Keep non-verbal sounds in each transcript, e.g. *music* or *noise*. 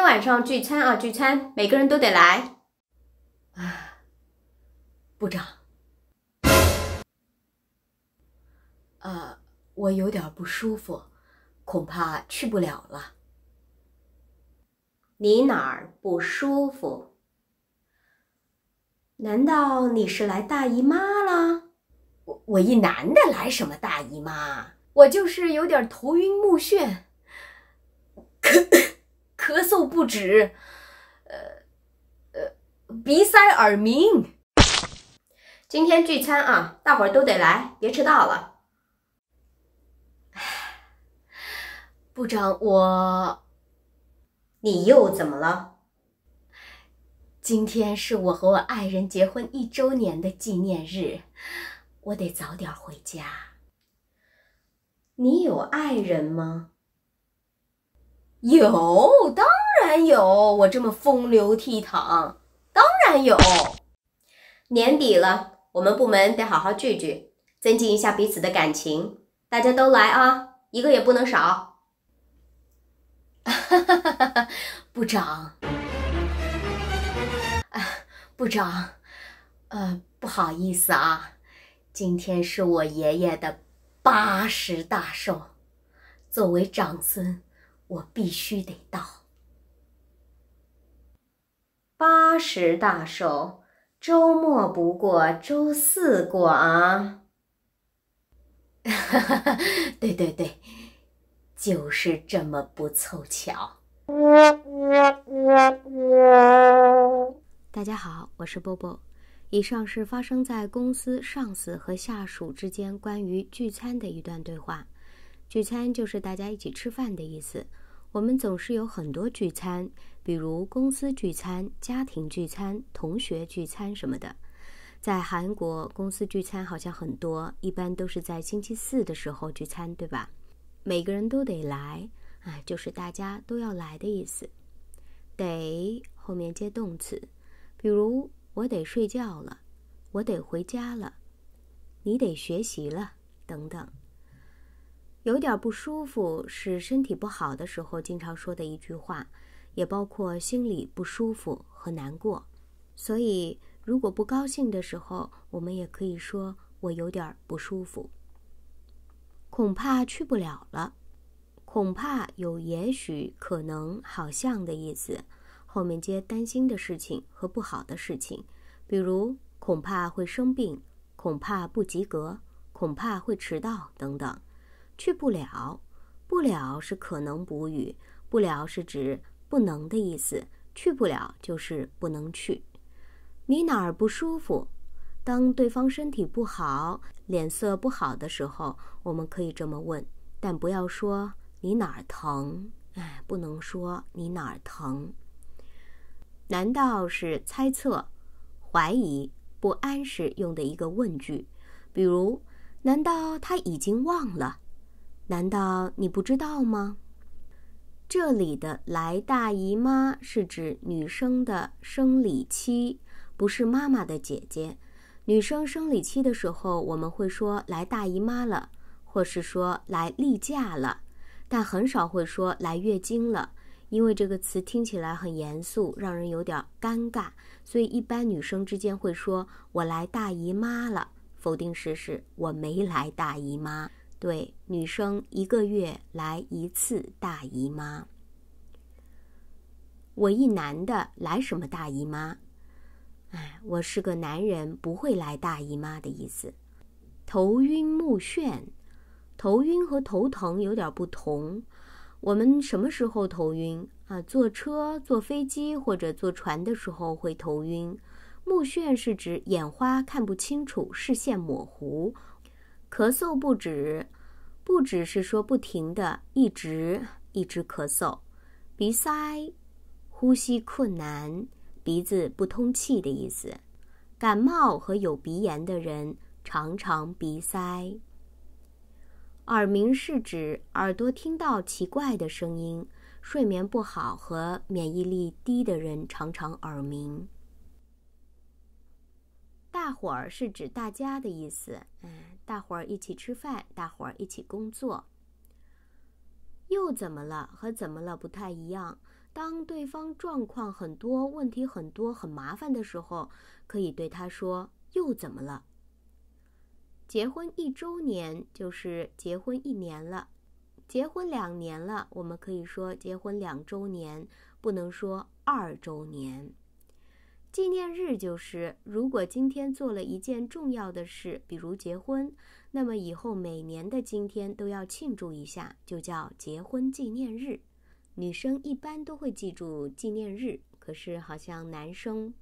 天晚上聚餐啊！聚餐，每个人都得来啊！部长，呃，我有点不舒服，恐怕去不了了。你哪儿不舒服？难道你是来大姨妈了？我我一男的来什么大姨妈？我就是有点头晕目眩。*coughs* 咳嗽不止，呃呃，鼻塞耳鸣。今天聚餐啊，大伙儿都得来，别迟到了。部长，我，你又怎么了？今天是我和我爱人结婚一周年的纪念日，我得早点回家。你有爱人吗？有，当然有。我这么风流倜傥，当然有。年底了，我们部门得好好聚聚，增进一下彼此的感情。大家都来啊，一个也不能少。哈哈哈哈哈，部长，啊，*laughs* 部长，呃，不好意思啊，今天是我爷爷的八十大寿，作为长孙。我必须得到八十大寿，周末不过，周四过啊！*laughs* 对对对，就是这么不凑巧。大家好，我是波波。以上是发生在公司上司和下属之间关于聚餐的一段对话。聚餐就是大家一起吃饭的意思。我们总是有很多聚餐，比如公司聚餐、家庭聚餐、同学聚餐什么的。在韩国，公司聚餐好像很多，一般都是在星期四的时候聚餐，对吧？每个人都得来，哎，就是大家都要来的意思。得后面接动词，比如我得睡觉了，我得回家了，你得学习了，等等。有点不舒服是身体不好的时候经常说的一句话，也包括心里不舒服和难过。所以，如果不高兴的时候，我们也可以说“我有点不舒服”。恐怕去不了了，恐怕有也许、可能、好像的意思，后面接担心的事情和不好的事情，比如恐怕会生病，恐怕不及格，恐怕会迟到等等。去不了，不了是可能补语，不了是指不能的意思。去不了就是不能去。你哪儿不舒服？当对方身体不好、脸色不好的时候，我们可以这么问，但不要说你哪儿疼。哎，不能说你哪儿疼。难道是猜测、怀疑、不安时用的一个问句？比如，难道他已经忘了？难道你不知道吗？这里的“来大姨妈”是指女生的生理期，不是妈妈的姐姐。女生生理期的时候，我们会说“来大姨妈了”或是说“来例假了”，但很少会说“来月经了”，因为这个词听起来很严肃，让人有点尴尬。所以，一般女生之间会说“我来大姨妈了”，否定式是“我没来大姨妈”。对，女生一个月来一次大姨妈。我一男的来什么大姨妈？哎，我是个男人，不会来大姨妈的意思。头晕目眩，头晕和头疼有点不同。我们什么时候头晕啊？坐车、坐飞机或者坐船的时候会头晕。目眩是指眼花，看不清楚，视线模糊。咳嗽不止，不只是说不停的，一直一直咳嗽。鼻塞，呼吸困难，鼻子不通气的意思。感冒和有鼻炎的人常常鼻塞。耳鸣是指耳朵听到奇怪的声音。睡眠不好和免疫力低的人常常耳鸣。大伙儿是指大家的意思，嗯，大伙儿一起吃饭，大伙儿一起工作。又怎么了？和怎么了不太一样。当对方状况很多、问题很多、很麻烦的时候，可以对他说“又怎么了”。结婚一周年就是结婚一年了，结婚两年了，我们可以说结婚两周年，不能说二周年。纪念日就是，如果今天做了一件重要的事，比如结婚，那么以后每年的今天都要庆祝一下，就叫结婚纪念日。女生一般都会记住纪念日，可是好像男生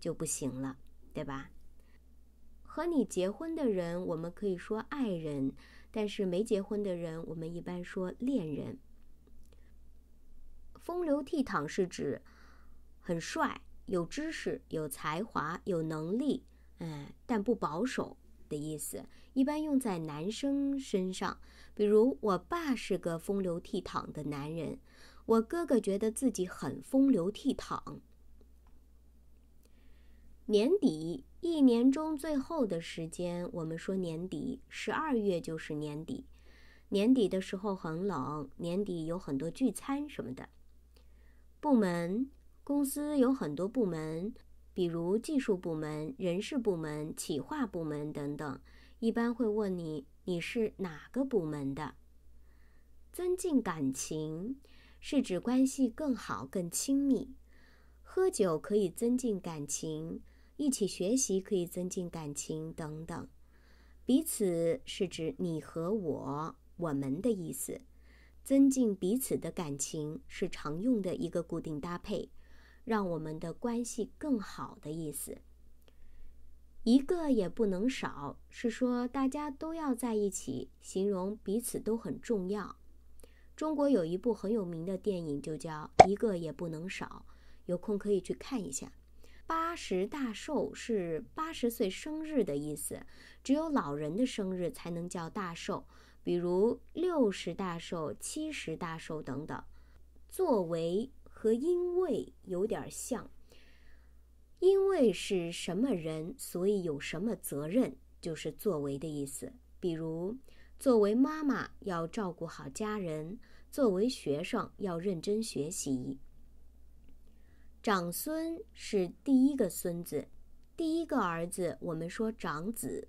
就不行了，对吧？和你结婚的人，我们可以说爱人；但是没结婚的人，我们一般说恋人。风流倜傥是指很帅。有知识、有才华、有能力，嗯，但不保守的意思，一般用在男生身上。比如，我爸是个风流倜傥的男人，我哥哥觉得自己很风流倜傥。年底，一年中最后的时间，我们说年底，十二月就是年底。年底的时候很冷，年底有很多聚餐什么的，部门。公司有很多部门，比如技术部门、人事部门、企划部门等等。一般会问你你是哪个部门的。增进感情是指关系更好、更亲密。喝酒可以增进感情，一起学习可以增进感情等等。彼此是指你和我、我们的意思。增进彼此的感情是常用的一个固定搭配。让我们的关系更好的意思，一个也不能少，是说大家都要在一起，形容彼此都很重要。中国有一部很有名的电影，就叫《一个也不能少》，有空可以去看一下。八十大寿是八十岁生日的意思，只有老人的生日才能叫大寿，比如六十大寿、七十大寿等等。作为和因为有点像，因为是什么人，所以有什么责任，就是作为的意思。比如，作为妈妈要照顾好家人，作为学生要认真学习。长孙是第一个孙子，第一个儿子，我们说长子。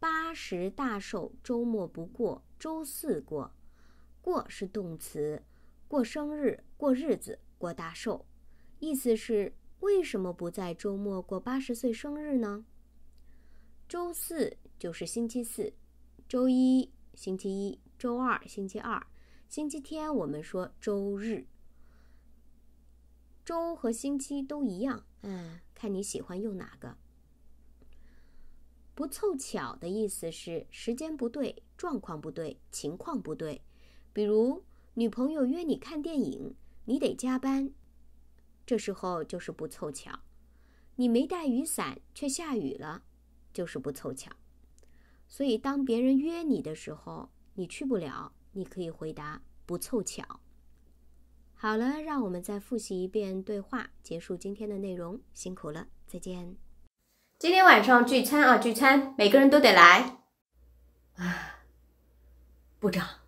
八十大寿周末不过，周四过。过是动词，过生日，过日子。过大寿，意思是为什么不在周末过八十岁生日呢？周四就是星期四，周一星期一，周二星期二，星期天我们说周日。周和星期都一样，嗯，看你喜欢用哪个。不凑巧的意思是时间不对，状况不对，情况不对。比如女朋友约你看电影。你得加班，这时候就是不凑巧。你没带雨伞，却下雨了，就是不凑巧。所以当别人约你的时候，你去不了，你可以回答不凑巧。好了，让我们再复习一遍对话，结束今天的内容。辛苦了，再见。今天晚上聚餐啊，聚餐，每个人都得来啊。部长。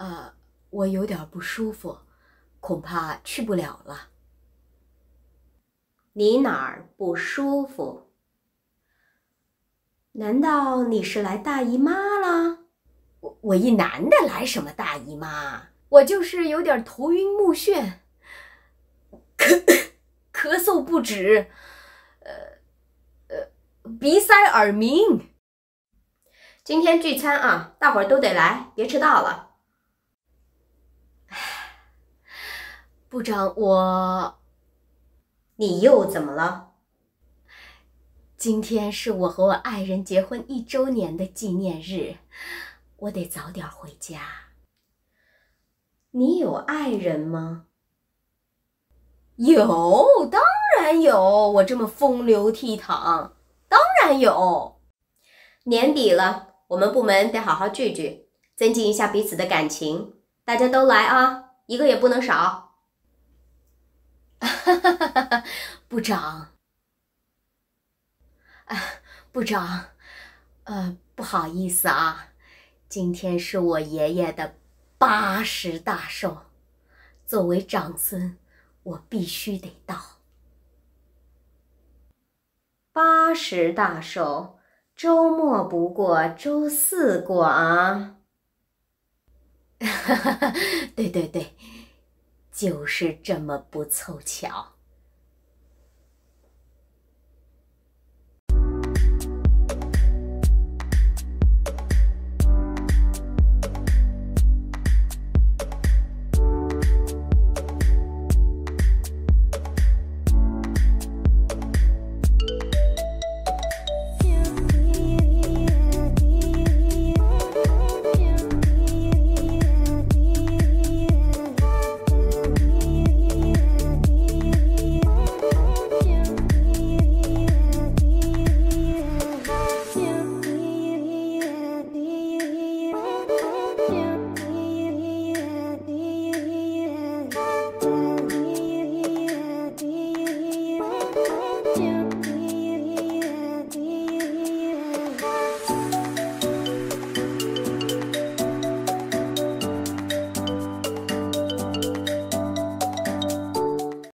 呃，我有点不舒服，恐怕去不了了。你哪儿不舒服？难道你是来大姨妈了？我我一男的来什么大姨妈？我就是有点头晕目眩，*coughs* 咳咳嗽不止，呃呃，鼻塞耳鸣。今天聚餐啊，大伙儿都得来，别迟到了。部长，我，你又怎么了？今天是我和我爱人结婚一周年的纪念日，我得早点回家。你有爱人吗？有，当然有。我这么风流倜傥，当然有。年底了，我们部门得好好聚聚，增进一下彼此的感情。大家都来啊，一个也不能少。部 *laughs* 长，部长，呃，不好意思啊，今天是我爷爷的八十大寿，作为长孙，我必须得到。八十大寿，周末不过，周四过啊。哈哈哈。就是这么不凑巧。